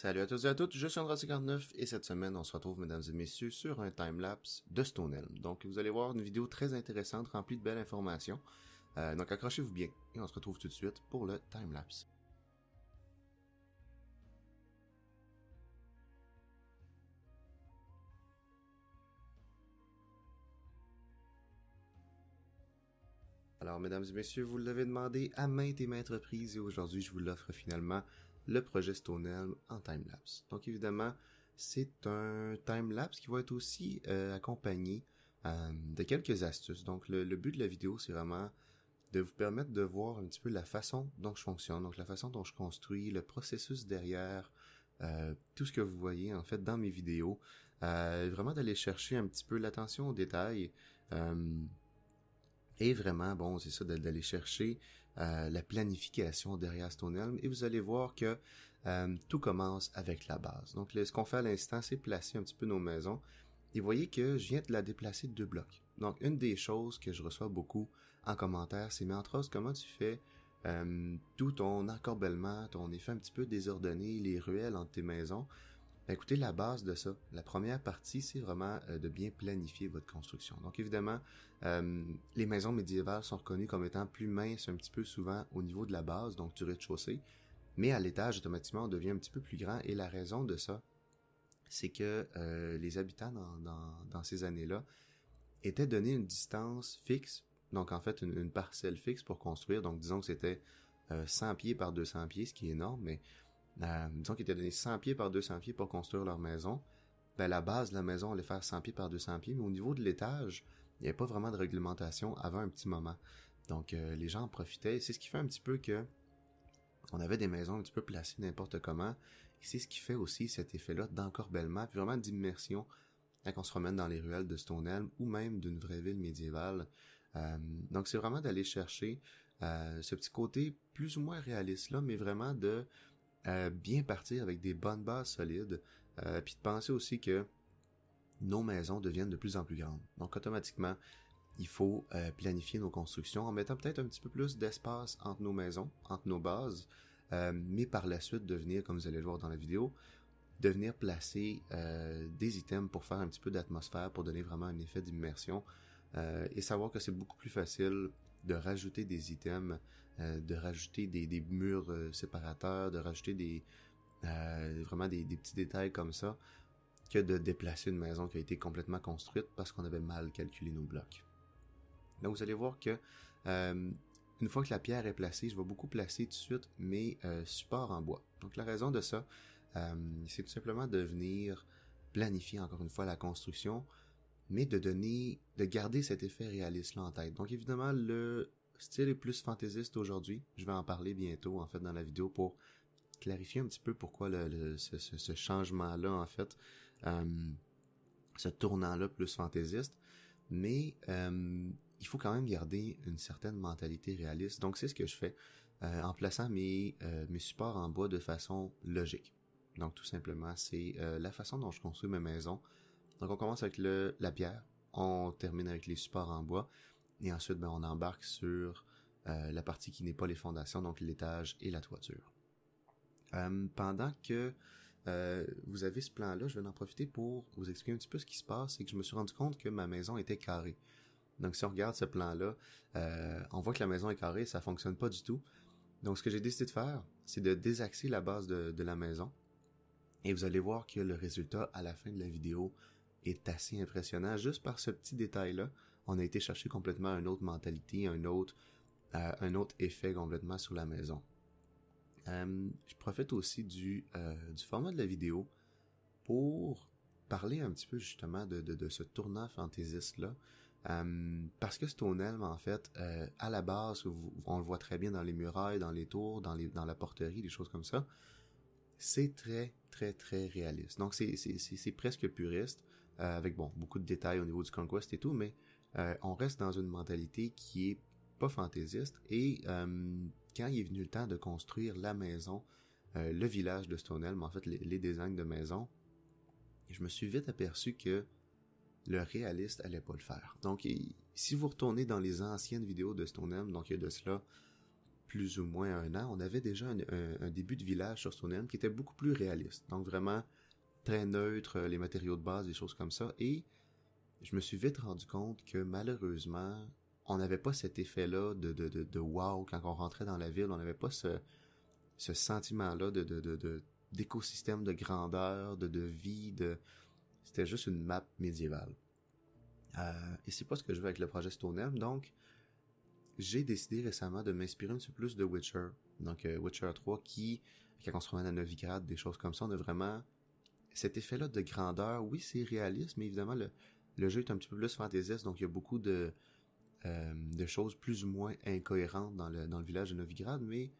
Salut à tous et à toutes, je suis Android 59 et cette semaine on se retrouve mesdames et messieurs sur un timelapse de Stonehelm. Donc vous allez voir une vidéo très intéressante remplie de belles informations. Euh, donc accrochez-vous bien et on se retrouve tout de suite pour le timelapse. Alors mesdames et messieurs, vous l'avez demandé à maintes et maintes reprises et aujourd'hui je vous l'offre finalement le projet Stonehelm en timelapse. Donc évidemment, c'est un time-lapse qui va être aussi euh, accompagné euh, de quelques astuces. Donc le, but de la vidéo, c'est vraiment de vous permettre de voir un petit peu la façon dont je fonctionne, donc la façon dont je construis, le processus derrière, euh, tout ce que vous voyez en fait dans mes vidéos, vraiment d'aller chercher un petit peu l'attention aux détails et vraiment bon c'est ça d'aller chercher euh, la planification derrière Stone et vous allez voir que euh, tout commence avec la base. Donc ce qu'on fait à l'instant, c'est placer un petit peu nos maisons. Et voyez que je viens de la déplacer de deux blocs. Donc une des choses que je reçois beaucoup en commentaire, c'est mais entre comment tu fais tout euh, ton accorbellement, ton effet un petit peu désordonné, les ruelles entre tes maisons, ben, écoutez, la base de ça, la première partie, c'est vraiment euh, de bien planifier votre construction. Donc évidemment, euh, les maisons médiévales sont reconnues comme étant plus minces un petit peu souvent au niveau de la base, donc du rez-de-chaussée, mais à l'étage, automatiquement, on devient un petit peu plus grand et la raison de ça, c'est que euh, les habitants dans, ces années-là étaient donnés une distance fixe, donc en fait une, une parcelle fixe pour construire, donc disons que c'était 100 pieds par 200 pieds, ce qui est énorme, mais euh, disons qu'ils étaient donné 100 pieds par 200 pieds pour construire leur maison, ben la base de la maison allait faire 100 pieds par 200 pieds, mais au niveau de l'étage, il n'y avait pas vraiment de réglementation avant un petit moment. Donc euh, les gens en profitaient, c'est ce qui fait un petit peu que on avait des maisons un petit peu placées n'importe comment, c'est ce qui fait aussi cet effet-là d'encorbellement, puis vraiment d'immersion quand on se promène dans les ruelles de Stonehenge ou même d'une vraie ville médiévale. Euh, donc c'est vraiment d'aller chercher ce petit côté plus ou moins réaliste là, mais vraiment de bien partir avec des bonnes bases solides, euh, puis de penser aussi que nos maisons deviennent de plus en plus grandes. Donc automatiquement, il faut euh, planifier nos constructions en mettant peut-être un petit peu plus d'espace entre nos maisons, entre nos bases, euh, mais par la suite devenir, comme vous allez le voir dans la vidéo, de venir placer des items pour faire un petit peu d'atmosphère, pour donner vraiment un effet d'immersion et savoir que c'est beaucoup plus facile de rajouter des items, euh, de rajouter des, murs euh, séparateurs, de rajouter des euh, vraiment des, petits détails comme ça, que de déplacer une maison qui a été complètement construite parce qu'on avait mal calculé nos blocs. là vous allez voir que une fois que la pierre est placée, je vais beaucoup placer tout de suite mes supports en bois. Donc la raison de ça, c'est tout simplement de venir planifier encore une fois la construction, mais de donner, de garder cet effet réaliste-là en tête. Donc évidemment, le style est plus fantaisiste aujourd'hui. Je vais en parler bientôt, en fait, dans la vidéo pour clarifier un petit peu pourquoi ce, changement-là, en fait, euh, ce tournant-là plus fantaisiste. Mais euh, il faut quand même garder une certaine mentalité réaliste. Donc c'est ce que je fais euh, en plaçant mes, supports en bois de façon logique. Donc tout simplement, c'est la façon dont je construis mes maisons donc on commence avec le, la pierre, on termine avec les supports en bois, et ensuite ben, on embarque sur euh, la partie qui n'est pas les fondations, donc l'étage et la toiture. Euh, pendant que euh, vous avez ce plan-là, je vais en profiter pour vous expliquer un petit peu ce qui se passe, et que je me suis rendu compte que ma maison était carrée. Donc si on regarde ce plan-là, on voit que la maison est carrée, ça fonctionne pas du tout. Donc ce que j'ai décidé de faire, c'est de désaxer la base de, la maison. Et vous allez voir que le résultat à la fin de la vidéo est assez impressionnant. Juste par ce petit détail-là, on a été chercher complètement une autre mentalité, un autre, euh, un autre effet complètement sur la maison. Euh, je profite aussi euh, du, format de la vidéo pour parler un petit peu justement de, ce tournant fantaisiste-là. parce que ce Elm, en fait, à la base, on le voit très bien dans les murailles, dans les tours, dans, dans la porterie, des choses comme ça c'est très, très, très réaliste. Donc, c'est presque puriste. Euh, avec bon beaucoup de détails au niveau du conquest et tout, mais euh, on reste dans une mentalité qui est pas fantaisiste. Et euh, quand il est venu le temps de construire la maison, le village de Stonehenge en fait les, designs de maison, je me suis vite aperçu que le réaliste allait pas le faire. Donc, si vous retournez dans les anciennes vidéos de Stonehenge donc il y a de cela plus ou moins un an, on avait déjà un, début de village sur Stonehenge qui était beaucoup plus réaliste. Donc vraiment très neutre, euh, les matériaux de base, des choses comme ça. Et je me suis vite rendu compte que malheureusement, on n'avait pas cet effet-là de, de, de, wow quand on rentrait dans la ville. On n'avait pas ce, sentiment-là de, de, de, d'écosystème de grandeur, de, de vie, C'était juste une map médiévale. Euh, et c'est pas ce que je veux avec le projet Stoneham. donc j'ai décidé récemment de m'inspirer un petit peu plus de Witcher. Donc euh, Witcher 3 qui, quand on se ramène à des choses comme ça, on a vraiment cet effet-là de grandeur, oui, c'est réaliste, mais évidemment, le, jeu est un petit peu plus fantaisiste, donc il y a beaucoup de, euh, choses plus ou moins incohérentes dans le, village de Novigrad, mais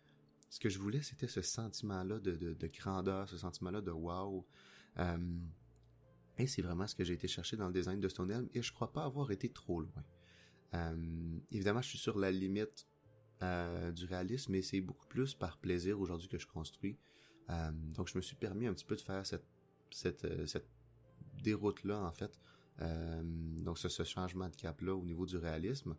ce que je voulais, c'était ce sentiment-là de, grandeur, ce sentiment-là de wow. Euh, et c'est vraiment ce que j'ai été chercher dans le design de Stonehelm, et je ne crois pas avoir été trop loin. Euh, évidemment, je suis sur la limite du réalisme, mais c'est beaucoup plus par plaisir aujourd'hui que je construis. donc, je me suis permis un petit peu de faire cette euh, cette, déroute-là, en fait. Euh, donc ce, ce, changement de cap-là au niveau du réalisme.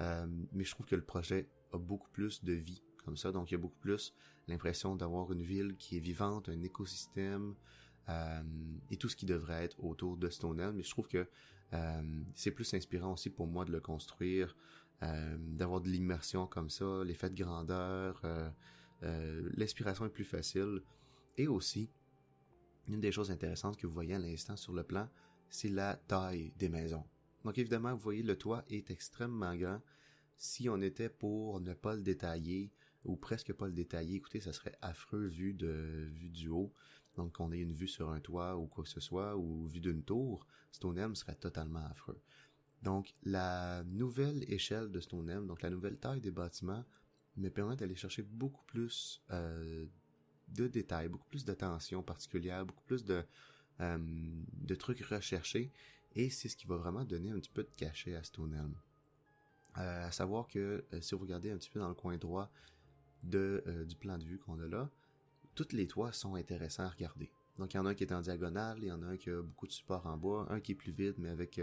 Euh, mais je trouve que le projet a beaucoup plus de vie comme ça. Donc il y a beaucoup plus l'impression d'avoir une ville qui est vivante, un écosystème et tout ce qui devrait être autour de Stonehenge. Mais je trouve que c'est plus inspirant aussi pour moi de le construire, d'avoir de l'immersion comme ça, l'effet de grandeur. L'inspiration est plus facile. Et aussi, une des choses intéressantes que vous voyez à l'instant sur le plan, c'est la taille des maisons. Donc évidemment, vous voyez, le toit est extrêmement grand. Si on était pour ne pas le détailler, ou presque pas le détailler, écoutez, ça serait affreux vu de vu du haut. Donc qu'on ait une vue sur un toit ou quoi que ce soit, ou vue d'une tour, Stoneham serait totalement affreux. Donc la nouvelle échelle de Stoneham, donc la nouvelle taille des bâtiments, me permet d'aller chercher beaucoup plus euh, de détails, beaucoup plus d'attention particulière, beaucoup plus de, euh, de trucs recherchés, et c'est ce qui va vraiment donner un petit peu de cachet à ce Elm. Euh, à savoir que euh, si vous regardez un petit peu dans le coin droit de, du plan de vue qu'on a là, toutes les toits sont intéressants à regarder. Donc il y en a un qui est en diagonale, il y en a un qui a beaucoup de support en bois, un qui est plus vide mais avec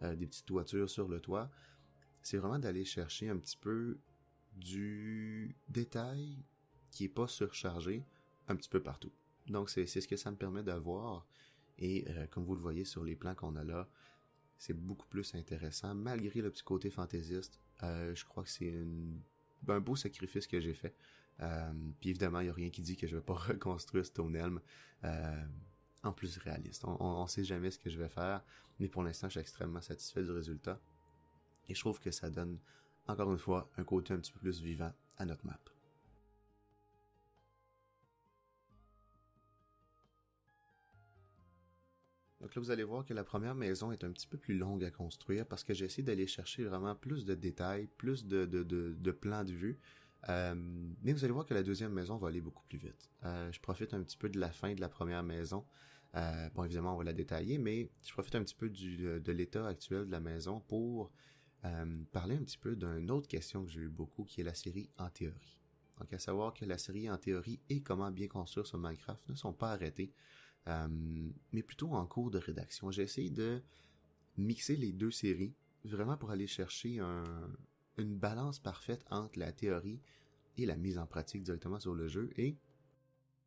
des petites toitures sur le toit. C'est vraiment d'aller chercher un petit peu du détail qui est pas surchargé un petit peu partout. Donc c'est ce que ça me permet d'avoir. Et euh, comme vous le voyez sur les plans qu'on a là, c'est beaucoup plus intéressant, malgré le petit côté fantaisiste. Euh, je crois que c'est un beau sacrifice que j'ai fait. Euh, puis évidemment, il n'y a rien qui dit que je ne vais pas reconstruire ce tonelme en plus réaliste. On ne sait jamais ce que je vais faire, mais pour l'instant, je suis extrêmement satisfait du résultat. Et je trouve que ça donne, encore une fois, un côté un petit peu plus vivant à notre map. Donc là, vous allez voir que la première maison est un petit peu plus longue à construire parce que j'ai essayé d'aller chercher vraiment plus de détails, plus de, de, de, plans de vue. Euh, mais vous allez voir que la deuxième maison va aller beaucoup plus vite. Euh, je profite un petit peu de la fin de la première maison. Euh, bon, évidemment, on va la détailler, mais je profite un petit peu de l'état actuel de la maison pour parler un petit peu d'une autre question que j'ai eu beaucoup, qui est la série en théorie. Donc, à savoir que la série en théorie et comment bien construire sur Minecraft ne sont pas arrêtés euh, mais plutôt en cours de rédaction. J'essaie de mixer les deux séries, vraiment pour aller chercher une balance parfaite entre la théorie et la mise en pratique directement sur le jeu. Et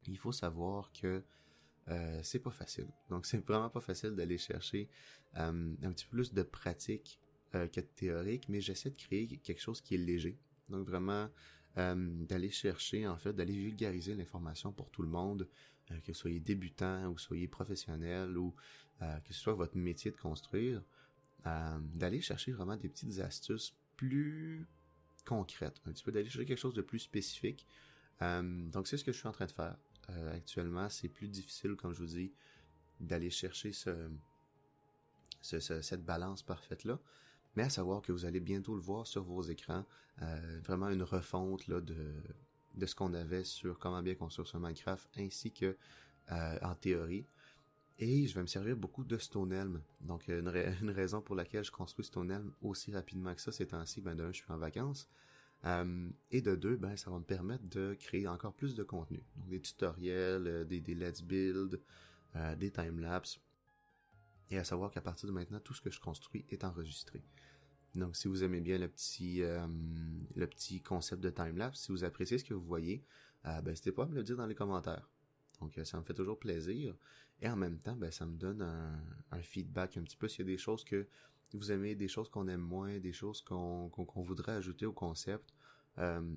il faut savoir que euh, c'est pas facile. Donc c'est vraiment pas facile d'aller chercher euh, un petit peu plus de pratique euh, que de théorique, mais j'essaie de créer quelque chose qui est léger. Donc vraiment d'aller chercher en fait, d'aller vulgariser l'information pour tout le monde, euh, que vous soyez débutant ou soyez professionnel ou euh, que ce soit votre métier de construire, euh, d'aller chercher vraiment des petites astuces plus concrètes, un petit peu d'aller chercher quelque chose de plus spécifique. donc c'est ce que je suis en train de faire actuellement. C'est plus difficile, comme je vous dis, d'aller chercher ce, cette balance parfaite là mais à savoir que vous allez bientôt le voir sur vos écrans, vraiment une refonte là, de, de ce qu'on avait sur comment bien construire sur Minecraft ainsi que euh, en théorie. Et je vais me servir beaucoup de Stonehelm. Donc euh, une, raison pour laquelle je construis Stonehelm aussi rapidement que ça ces temps-ci, ben d'un, je suis en vacances. Euh, et de deux, ben ça va me permettre de créer encore plus de contenu. Donc des tutoriels, des, let's build, euh, des lapse Et à savoir qu'à partir de maintenant, tout ce que je construis est enregistré. Donc, si vous aimez bien le petit, euh, le petit concept de timelapse, si vous appréciez ce que vous voyez, euh, ben, n'hésitez pas à me le dire dans les commentaires. Donc, euh, ça me fait toujours plaisir. Et en même temps, ben, ça me donne un, feedback un petit peu s'il y a des choses que vous aimez, des choses qu'on aime moins, des choses qu'on voudrait ajouter au concept.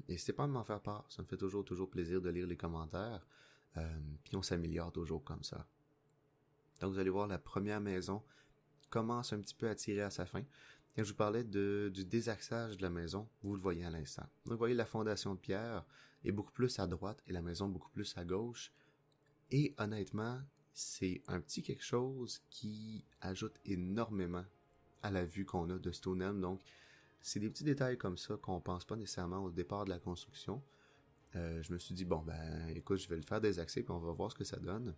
n'hésitez pas à m'en faire part. Ça me fait toujours, toujours plaisir de lire les commentaires. puis on s'améliore toujours comme ça. Donc, vous allez voir, la première maison commence un petit peu à tirer à sa fin. Quand je vous parlais du désaxage de la maison, vous le voyez à l'instant. Donc, vous voyez la fondation de pierre est beaucoup plus à droite et la maison beaucoup plus à gauche. Et honnêtement, c'est un petit quelque chose qui ajoute énormément à la vue qu'on a de Stoneham. Donc, c'est des petits détails comme ça qu'on pense pas nécessairement au départ de la construction. Euh, je me suis dit bon ben écoute, je vais le faire désaxer puis on va voir ce que ça donne.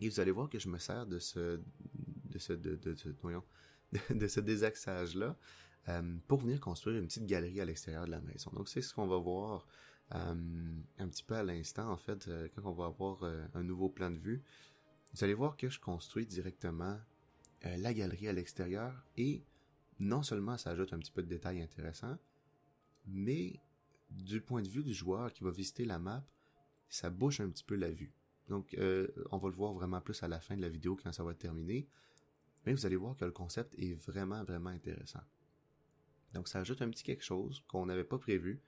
Et vous allez voir que je me sers de ce de ce de, de, de, de ce désaxage-là euh, pour venir construire une petite galerie à l'extérieur de la maison. Donc c'est ce qu'on va voir euh, un petit peu à l'instant, en fait, euh, quand on va avoir un nouveau plan de vue. Vous allez voir que je construis directement la galerie à l'extérieur et non seulement ça ajoute un petit peu de détails intéressants, mais du point de vue du joueur qui va visiter la map, ça bouche un petit peu la vue. Donc, on va le voir vraiment plus à la fin de la vidéo quand ça va être terminé mais vous allez voir que le concept est vraiment, vraiment intéressant. Donc ça ajoute un petit quelque chose qu'on n'avait pas prévu,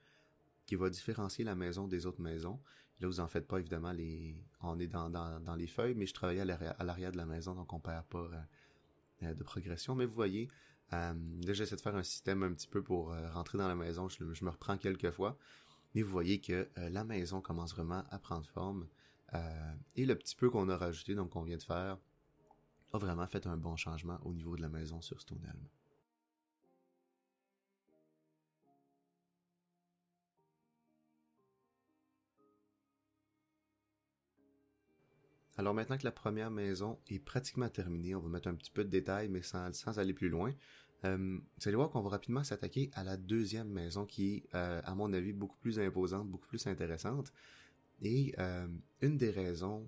qui va différencier la maison des autres maisons. Là, vous en faites pas évidemment les. On est dans, les feuilles, mais je travaillais à l'arrière de la maison, donc on perd pas euh, euh, de progression. Mais vous voyez, déjà euh, là j'essaie de faire un système un petit peu pour rentrer dans la maison. Je, je, me reprends quelques fois. Mais vous voyez que la maison commence vraiment à prendre forme. et le petit peu qu'on a rajouté, donc qu'on vient de faire, a vraiment fait un bon changement au niveau de la maison sur Stoneham. Alors maintenant que la première maison est pratiquement terminée, on va mettre un petit peu de détails, mais sans, aller plus loin. Euh, vous allez voir qu'on va rapidement s'attaquer à la deuxième maison qui est, euh, à mon avis, beaucoup plus imposante, beaucoup plus intéressante. Et euh, une des raisons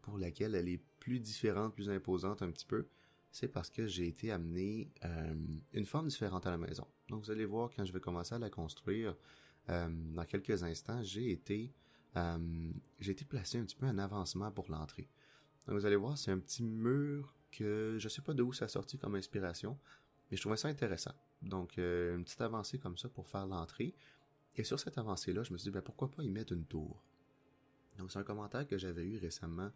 pour laquelle elle est plus différente, plus imposante un petit peu, c'est parce que j'ai été amené euh, une forme différente à la maison. Donc vous allez voir quand je vais commencer à la construire, euh, dans quelques instants, j'ai été euh, j'ai été placé un petit peu en avancement pour l'entrée. Donc vous allez voir, c'est un petit mur que je sais pas de où ça a sorti comme inspiration, mais je trouvais ça intéressant. Donc une petite avancée comme ça pour faire l'entrée. Et sur cette avancée-là, je me suis dit ben, pourquoi pas y mettre une tour. Donc c'est un commentaire que j'avais eu récemment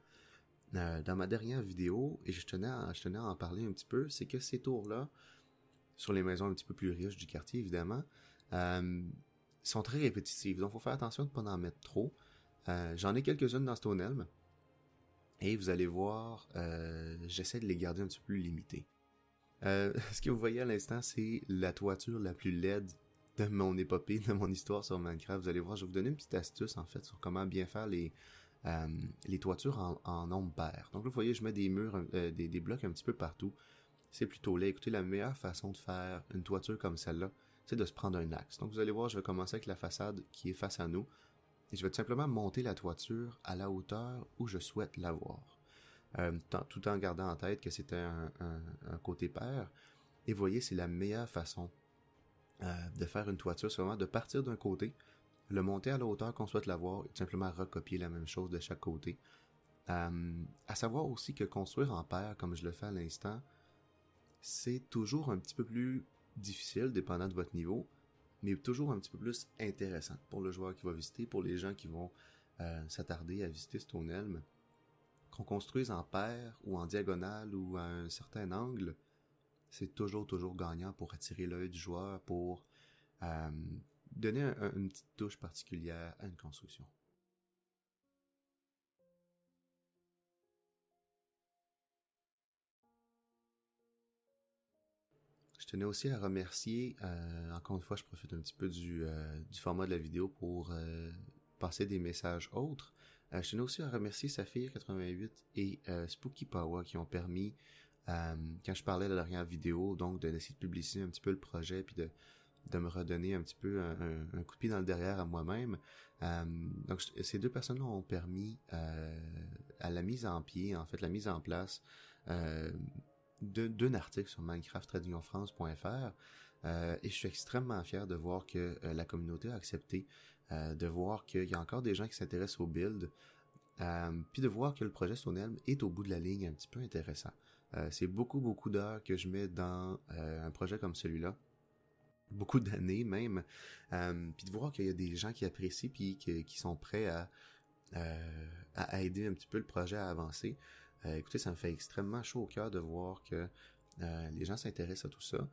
euh, dans ma dernière vidéo, et je tenais, à, en parler un petit peu, c'est que ces tours-là, sur les maisons un petit peu plus riches du quartier, évidemment, euh, sont très répétitives. Donc, il faut faire attention de ne pas en mettre trop. Euh, j'en ai quelques-unes dans Stonehelm. Et vous allez voir, j'essaie de les garder un petit peu limitées. ce que vous voyez à l'instant, c'est la toiture la plus laide de mon épopée, de mon histoire sur Minecraft. Vous allez voir, je vais vous donner une petite astuce, en fait, sur comment bien faire les, euh, les toitures en, nombre pair. Donc là, vous voyez, je mets des murs, euh, des, blocs un petit peu partout. C'est plutôt laid. Écoutez, la meilleure façon de faire une toiture comme celle-là, c'est de se prendre un axe. Donc vous allez voir, je vais commencer avec la façade qui est face à nous. Et je vais tout simplement monter la toiture à la hauteur où je souhaite l'avoir. Euh, tout en gardant en tête que c'était un, côté pair. Et vous voyez, c'est la meilleure façon de faire une toiture, c'est vraiment de partir d'un côté, le monter à la hauteur qu'on souhaite l'avoir et simplement recopier la même chose de chaque côté. Euh, à savoir aussi que construire en paire, comme je le fais à l'instant, c'est toujours un petit peu plus difficile dépendant de votre niveau, mais toujours un petit peu plus intéressant pour le joueur qui va visiter, pour les gens qui vont euh, s'attarder à visiter Stone Elm. Qu'on construise en paire ou en diagonale ou à un certain angle, c'est toujours, toujours gagnant pour attirer l'œil du joueur, pour euh, donner une petite touche particulière à une construction. Je tenais aussi à remercier, euh, encore une fois, je profite un petit peu du, euh, format de la vidéo pour euh, passer des messages autres. je tenais aussi à remercier Saphir88 et Spooky Power qui ont permis, quand je parlais de la dernière vidéo, donc de d'essayer de publiciser un petit peu le projet, puis de, de me redonner un petit peu un, coup de pied dans le derrière à moi-même. Euh, donc ces deux personnes ont permis euh, à la mise en pied, en fait la mise en place euh, d'un article sur minecraft et je suis extrêmement fier de voir que la communauté a accepté, de voir qu'il y a encore des gens qui s'intéressent au build, puis de voir que le projet Stonehelm est au bout de la ligne un petit peu intéressant. c'est beaucoup beaucoup d'heures que je mets dans un projet comme celui-là beaucoup d'années même, euh, puis de voir qu'il y a des gens qui apprécient puis qui, sont prêts à, euh, à aider un petit peu le projet à avancer. Euh, écoutez, ça me fait extrêmement chaud au cœur de voir que les gens s'intéressent à tout ça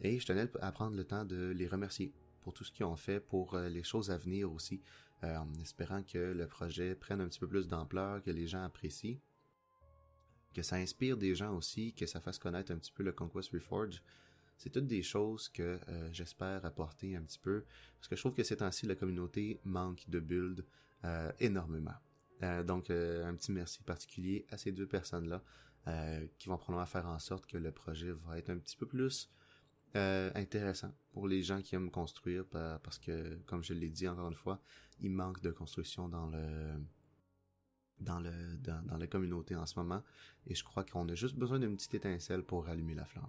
et je tenais à prendre le temps de les remercier pour tout ce qu'ils ont fait, pour les choses à venir aussi, en espérant que le projet prenne un petit peu plus d'ampleur, que les gens apprécient, que ça inspire des gens aussi, que ça fasse connaître un petit peu le Conquest Reforge. C'est toutes des choses que euh, j'espère apporter un petit peu, parce que je trouve que ces temps-ci, la communauté manque de build euh, énormément. Euh, donc, un petit merci particulier à ces deux personnes-là, qui vont probablement faire en sorte que le projet va être un petit peu plus intéressant pour les gens qui aiment construire parce que comme je l'ai dit encore une fois il manque de construction dans le dans le la communauté en ce moment et je crois qu'on a juste besoin d'une petite étincelle pour rallumer la flamme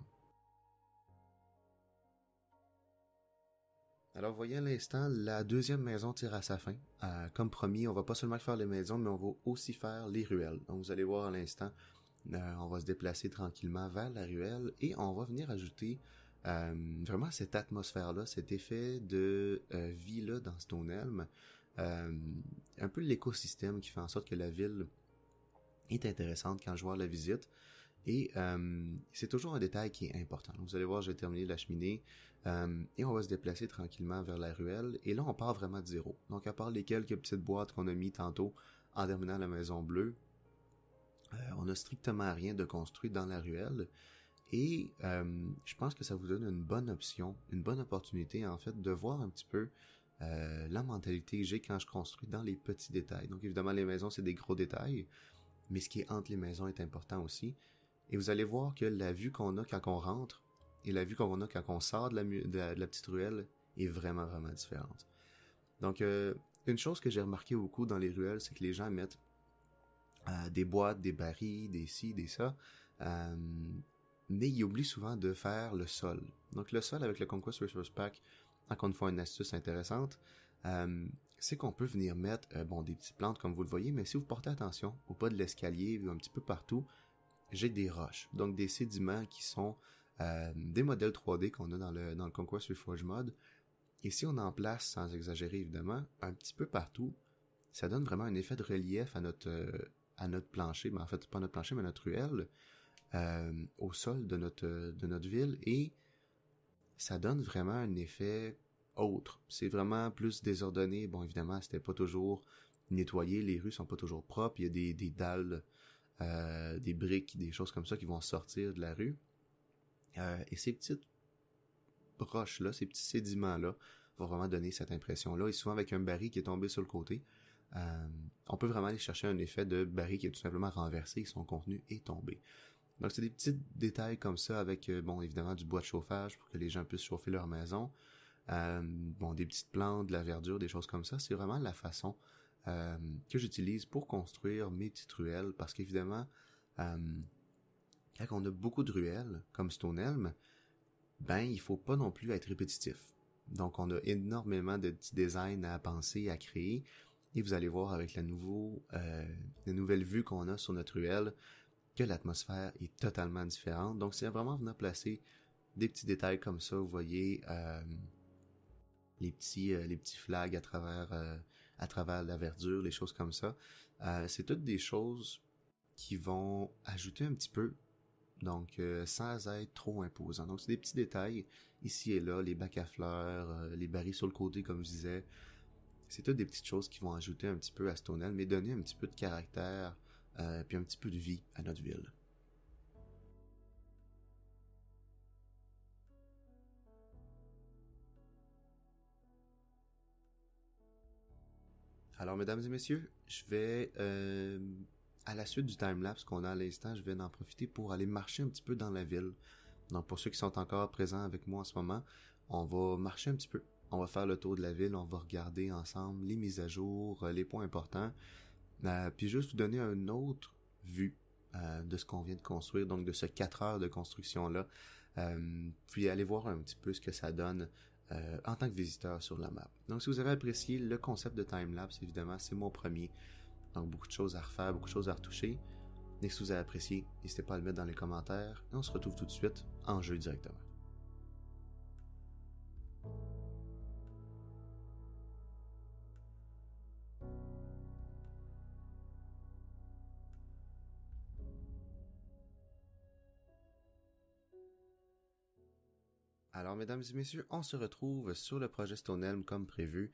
Alors, vous voyez à l'instant, la deuxième maison tire à sa fin. Euh, comme promis, on va pas seulement faire les maisons, mais on va aussi faire les ruelles. Donc, vous allez voir à l'instant, euh, on va se déplacer tranquillement vers la ruelle et on va venir ajouter euh, vraiment cette atmosphère-là, cet effet de vie-là dans Stonehelm. un peu l'écosystème qui fait en sorte que la ville est intéressante quand je vois la visite. Et c'est toujours un détail qui est important. vous allez voir, j'ai terminé la cheminée. Euh, et on va se déplacer tranquillement vers la ruelle. Et là, on part vraiment de zéro. Donc, à part les quelques petites boîtes qu'on a mis tantôt en terminant la maison bleue, euh, on n'a strictement rien de construit dans la ruelle. Et euh, je pense que ça vous donne une bonne option, une bonne opportunité en fait de voir un petit peu la mentalité que j'ai quand je construis dans les petits détails. Donc évidemment les maisons c'est des gros détails, mais ce qui est entre les maisons est important aussi. Et vous allez voir que la vue qu'on a quand on rentre, et la vue qu'on a quand on sort de la, la, petite ruelle est vraiment, vraiment différente. Donc, euh, une chose que j'ai remarqué beaucoup dans les ruelles, c'est que les gens mettent euh, des boîtes, des barils, des ci, des ça, euh, mais ils oublient souvent de faire le sol. Donc, le sol avec le Conquest Resource Pack, encore une fois, une astuce intéressante, c'est qu'on peut venir mettre bon des petites plantes comme vous le voyez, mais si vous portez attention au pas de l'escalier ou un petit peu partout, j'ai des roches, donc des sédiments qui sont euh, des modèles 3D qu'on a dans le, dans le concours Mode. Et si on en place, sans exagérer évidemment, un petit peu partout, ça donne vraiment un effet de relief à notre, euh, à notre plancher, mais ben, en fait pas notre plancher, mais notre ruelle, euh, au sol de notre, de notre ville, et ça donne vraiment un effet autre. C'est vraiment plus désordonné. Bon, évidemment, c'était pas toujours nettoyé, les rues sont pas toujours propres, il y a des, dalles, des briques, des choses comme ça qui vont sortir de la rue. Euh, et ces petites broches-là, ces petits sédiments-là, vont vraiment donner cette impression-là. Et souvent avec un baril qui est tombé sur le côté, euh, on peut vraiment aller chercher un effet de baril qui est tout simplement renversé et son contenu est tombé. Donc c'est des petits détails comme ça avec, euh, bon, évidemment du bois de chauffage pour que les gens puissent chauffer leur maison. bon, des petites plantes, de la verdure, des choses comme ça. C'est vraiment la façon que j'utilise pour construire mes petites ruelles parce qu'évidemment, quand on a beaucoup de ruelles, comme Stonehelm, ben, il faut pas non plus être répétitif. Donc, on a énormément de petits designs à penser, à créer. Et vous allez voir avec la, nouveau, euh, nouvelle vue qu'on a sur notre ruelle que l'atmosphère est totalement différente. Donc, c'est vraiment venir placer des petits détails comme ça. Vous voyez euh, les petits euh, les petits flags à travers à travers la verdure, les choses comme ça. c'est toutes des choses qui vont ajouter un petit peu donc euh, sans être trop imposant. Donc c'est des petits détails ici et là, les bacs à fleurs, euh, les barils sur le côté comme je disais. C'est toutes des petites choses qui vont ajouter un petit peu à Stonehenge, mais donner un petit peu de caractère euh, puis un petit peu de vie à notre ville. Alors mesdames et messieurs, je vais à la suite du timelapse qu'on a à l'instant, je vais en profiter pour aller marcher un petit peu dans la ville. Donc pour ceux qui sont encore présents avec moi en ce moment, on va marcher un petit peu. On va faire le tour de la ville, on va regarder ensemble les mises à jour, euh, les points importants, euh, puis juste vous donner une autre vue euh, de ce qu'on vient de construire, donc de ce 4 heures de construction-là, puis aller voir un petit peu ce que ça donne en tant que visiteur sur la map. Donc si vous avez apprécié le concept de timelapse, évidemment, c'est mon premier. Donc beaucoup de choses à refaire, beaucoup de choses à retoucher. Mais que vous avez apprécié, n'hésitez pas à le mettre dans les commentaires et on se retrouve tout de suite en jeu directement. Alors, mesdames et messieurs, on se retrouve sur le projet Stone comme prévu.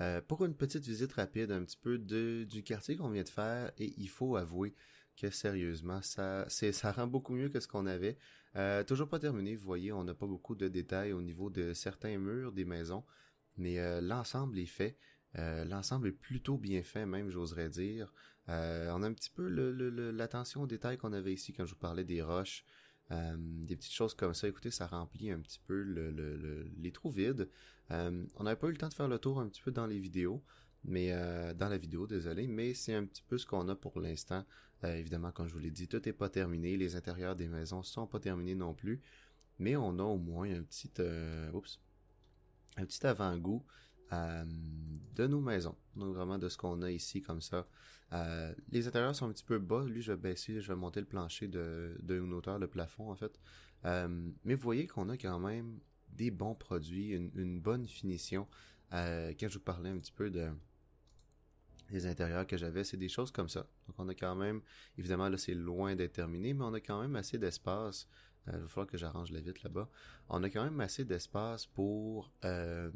Euh, pour une petite visite rapide un petit peu du quartier qu'on vient de faire et il faut avouer que sérieusement ça c'est ça rend beaucoup mieux que ce qu'on avait. Euh, toujours pas terminé, vous voyez, on n'a pas beaucoup de détails au niveau de certains murs des maisons, mais euh, l'ensemble est fait. l'ensemble est plutôt bien fait même j'oserais dire on a un petit peu l'attention aux détails qu'on avait ici quand je vous parlais des roches des petites choses comme ça. Écoutez, ça remplit un petit peu les trous vides. Euh, on n'avait pas eu le temps de faire le tour un petit peu dans les vidéos, mais euh, dans la vidéo, désolé, mais c'est un petit peu ce qu'on a pour l'instant. Euh, évidemment, comme je vous l'ai dit, tout n'est pas terminé, les intérieurs des maisons sont pas terminés non plus, mais on a au moins un petit, oups, un petit avant-goût de nos maisons, donc vraiment de ce qu'on a ici comme ça. les intérieurs sont un petit peu bas, lui je vais baisser, je vais monter le plancher de, de une hauteur, le plafond en fait, mais vous voyez qu'on a quand même des bons produits, une, bonne finition. Euh, quand je vous parlais un petit peu des intérieurs que j'avais, c'est des choses comme ça. Donc on a quand même, évidemment là c'est loin d'être terminé, mais on a quand même assez d'espace. Euh, il va falloir que j'arrange la vitre là-bas. On a quand même assez d'espace pour euh,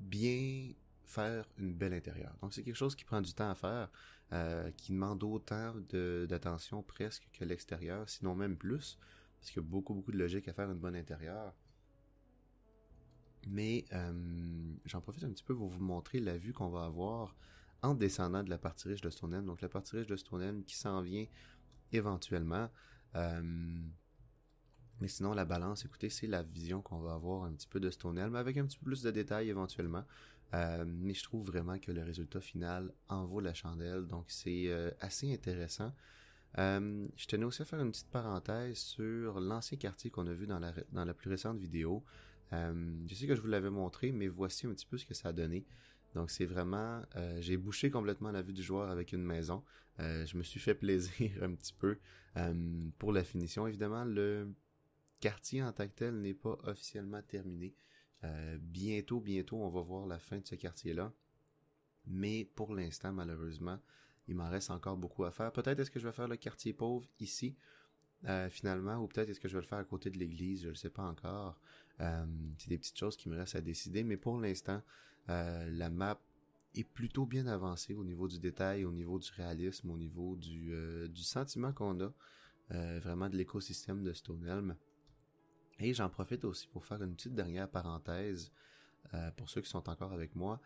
bien faire une belle intérieure. Donc c'est quelque chose qui prend du temps à faire, qui demande autant d'attention presque que l'extérieur, sinon même plus, parce qu'il y a beaucoup beaucoup de logique à faire une bonne intérieure. Mais euh, j'en profite un petit peu pour vous montrer la vue qu'on va avoir en descendant de la partie riche de Stonehenge. Donc la partie riche de Stonehenge qui s'en vient éventuellement. Euh, mais sinon, la balance, écoutez, c'est la vision qu'on va avoir un petit peu de Stonehenge, mais avec un petit peu plus de détails éventuellement. Euh, mais je trouve vraiment que le résultat final en vaut la chandelle, donc c'est assez intéressant. je tenais aussi à faire une petite parenthèse sur l'ancien quartier qu'on a vu dans la plus récente vidéo. Euh, je sais que je vous l'avais montré, mais voici un petit peu ce que ça a donné. Donc c'est vraiment, euh, j'ai bouché complètement la vue du joueur avec une maison. Euh, je me suis fait plaisir un petit peu pour la finition. Évidemment, le quartier en tant que tel n'est pas officiellement terminé. bientôt, bientôt, on va voir la fin de ce quartier-là. Mais pour l'instant, malheureusement, il m'en reste encore beaucoup à faire. Peut-être est-ce que je vais faire le quartier pauvre ici, finalement, ou peut-être est-ce que je vais le faire à côté de l'église, je ne sais pas encore. Euh, c'est des petites choses qui me restent à décider, mais pour l'instant, euh, la map est plutôt bien avancée au niveau du détail, au niveau du réalisme, au niveau du, euh, sentiment qu'on a vraiment de l'écosystème de Stonehelm. Et j'en profite aussi pour faire une petite dernière parenthèse pour ceux qui sont encore avec moi.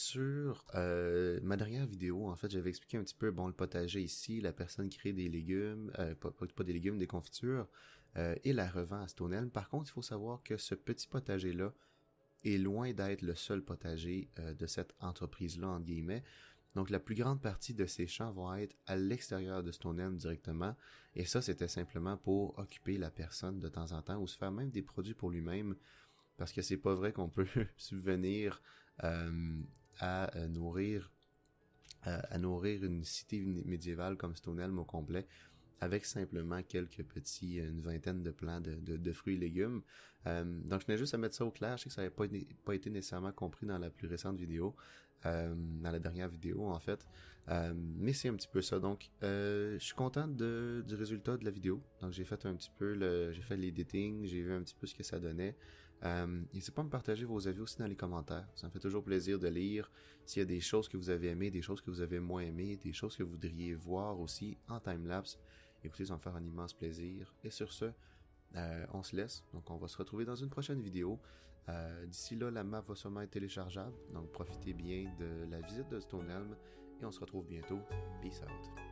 Sur euh, ma dernière vidéo, en fait, j'avais expliqué un petit peu, bon, le potager ici, la personne crée des légumes, euh, pas, des légumes, des confitures, euh, et la revend à Stonehelm Par contre, il faut savoir que ce petit potager-là est loin d'être le seul potager de cette entreprise-là, entre guillemets. Donc la plus grande partie de ces champs vont être à l'extérieur de Stonel directement, et ça c'était simplement pour occuper la personne de temps en temps ou se faire même des produits pour lui-même, parce que c'est pas vrai qu'on peut subvenir à euh, nourrir euh, à nourrir une cité médiévale comme Stonehenge au complet avec simplement quelques petits, euh, une vingtaine de plants de, fruits et légumes. donc je tenais juste à mettre ça au clair, je sais que ça n'avait pas, été nécessairement compris dans la plus récente vidéo, euh, dans la dernière vidéo en fait. Euh, mais c'est un petit peu ça. Donc, euh, je suis content du résultat de la vidéo. Donc, j'ai fait un petit peu j'ai fait l'editing, j'ai vu un petit peu ce que ça donnait. N'hésitez pas à me partager vos avis aussi dans les commentaires. Ça me fait toujours plaisir de lire s'il y a des choses que vous avez aimées, des choses que vous avez moins aimées, des choses que vous voudriez voir aussi en time lapse. Écoutez, ça va me faire un immense plaisir. Et sur ce, on se laisse. Donc, on va se retrouver dans une prochaine vidéo. Euh, d'ici là, la map va sûrement être téléchargeable, donc profitez bien de la visite de Stonehelm et on se retrouve bientôt. Peace out.